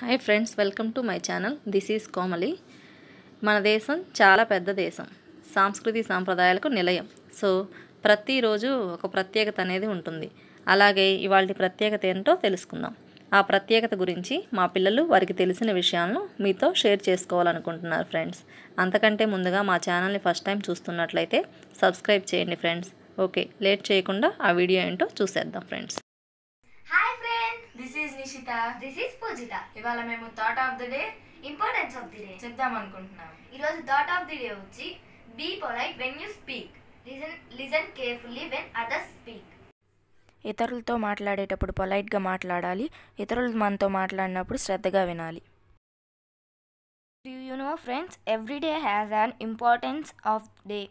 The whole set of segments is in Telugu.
Hi friends welcome to my channel this is Komali మన దేశం చాలా పెద్ద దేశం సాంస్కృతి సాంప్రదాయాలకు నిలయం సో ప్రతిరోజు ఒక ప్రత్యేకత అనేది ఉంటుంది అలాగే ఇవాళ ప్రత్యేకత ఏంటో తెలుసుకుందాం ఆ ప్రత్యేకత గురించి మా పిల్లలు వారికి తెలిసిన విషయాలను మీతో షేర్ చేసుకోవాలనుకుంటున్నారు ఫ్రెండ్స్ అంతకంటే ముందుగా మా ఛానల్ని ఫస్ట్ టైం చూస్తున్నట్లయితే సబ్స్క్రైబ్ చేయండి ఫ్రెండ్స్ ఓకే లేట్ చేయకుండా ఆ వీడియో ఏంటో చూసేద్దాం friends Nishitha this is Pujitha ఇవాళ మేము thought of the day importance of the day చెప్దాం అనుకుంటున్నాం ఈరోజు థాట్ ఆఫ్ ది డే వచ్చి be polite when you speak listen listen carefully when others speak ఇతరులతో మాట్లాడేటప్పుడు పొలైట్గా మాట్లాడాలి ఇతరులు మనతో మాట్లాడినప్పుడు శ్రద్ధగా వినాలి Do you know friends every day has an importance of day.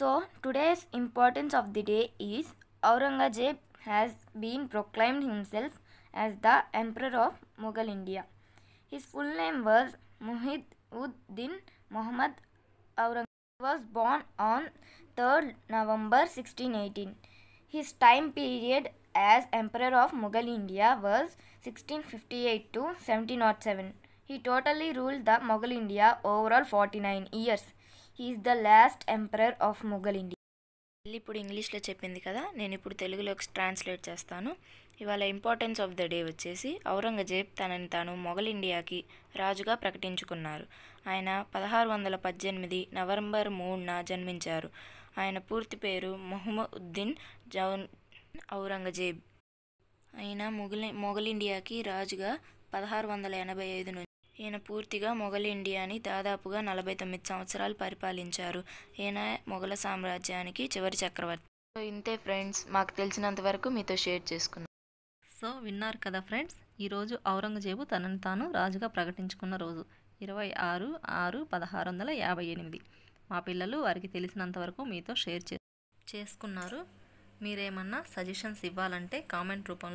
So, today's importance of the day is Aurangzeb has been proclaimed himself as the Emperor of Mughal India. His full name was Muhid ud Din Muhammad Aurangzeb. was born on 3rd November 1618. His time period as Emperor of Mughal India was 1658 to 1707. He totally ruled the Mughal India overall 49 years. He is the last Emperor of Mughal India. ఇప్పుడు ఇంగ్లీష్లో చెప్పింది కదా నేను ఇప్పుడు తెలుగులోకి ట్రాన్స్లేట్ చేస్తాను ఇవాళ ఇంపార్టెన్స్ ఆఫ్ ద డే వచ్చేసి ఔరంగజేబ్ తనని తాను మొఘల్ ఇండియాకి రాజుగా ప్రకటించుకున్నారు ఆయన పదహారు వందల పద్దెనిమిది నవంబర్ మూడున జన్మించారు ఆయన పూర్తి పేరు మొహమ్మద్దీన్ జౌన్ ఔరంగజేబ్ ఆయన మొఘల్ మొఘల్ ఇండియాకి రాజుగా పదహారు వందల ఎనభై ఐదు నుంచి ఈయన పూర్తిగా మొఘల్ ఇండియాని దాదాపుగా నలభై తొమ్మిది సంవత్సరాలు పరిపాలించారు ఈయన మొఘల సామ్రాజ్యానికి చివరి చక్రవర్తి ఇంతే ఫ్రెండ్స్ మాకు తెలిసినంత వరకు మీతో షేర్ చేసుకున్నాం సో విన్నారు కదా ఫ్రెండ్స్ ఈరోజు ఔరంగజేబు తనను తాను రాజుగా ప్రకటించుకున్న రోజు ఇరవై ఆరు ఆరు పదహారు వందల యాభై ఎనిమిది మా పిల్లలు వారికి తెలిసినంతవరకు మీతో షేర్ చేసుకున్నారు మీరేమన్నా సజెషన్స్ ఇవ్వాలంటే కామెంట్ రూపంలో